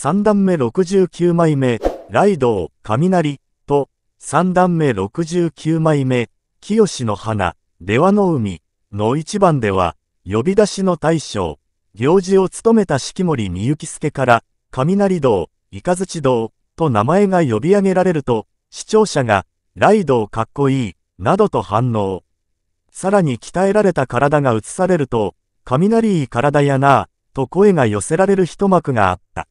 3段目69枚目、ライドウ、雷、と、3段目69枚目、清の花、出羽の海、の一番では、呼び出しの大将、行事を務めた式守みゆき助から、雷道、イカズチ道、と名前が呼び上げられると、視聴者が、ライドかっこいい、などと反応。さらに鍛えられた体が映されると、雷いい体やなぁ、と声が寄せられる一幕があった。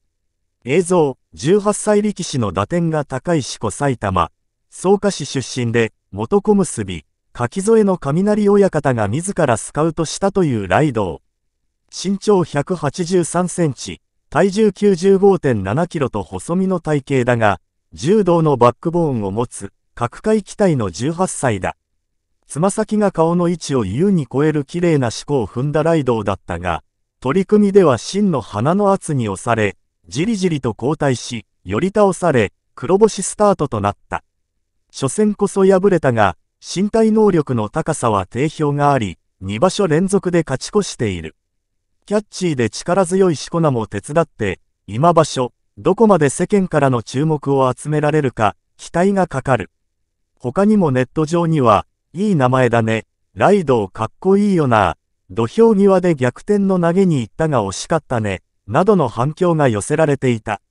映像、18歳力士の打点が高い四股埼玉、草加市出身で、元小結、柿添の雷親方が自らスカウトしたというライド身長183センチ、体重95.7キロと細身の体型だが、柔道のバックボーンを持つ、角界期待の18歳だ。つま先が顔の位置を優に超える綺麗な思考を踏んだライドだったが、取り組みでは真の花の圧に押され、じりじりと交代し、寄り倒され、黒星スタートとなった。初戦こそ敗れたが、身体能力の高さは定評があり、2場所連続で勝ち越している。キャッチーで力強いしこ名も手伝って、今場所、どこまで世間からの注目を集められるか、期待がかかる。他にもネット上には、いい名前だね、ライドかっこいいよな、土俵際で逆転の投げに行ったが惜しかったね、などの反響が寄せられていた。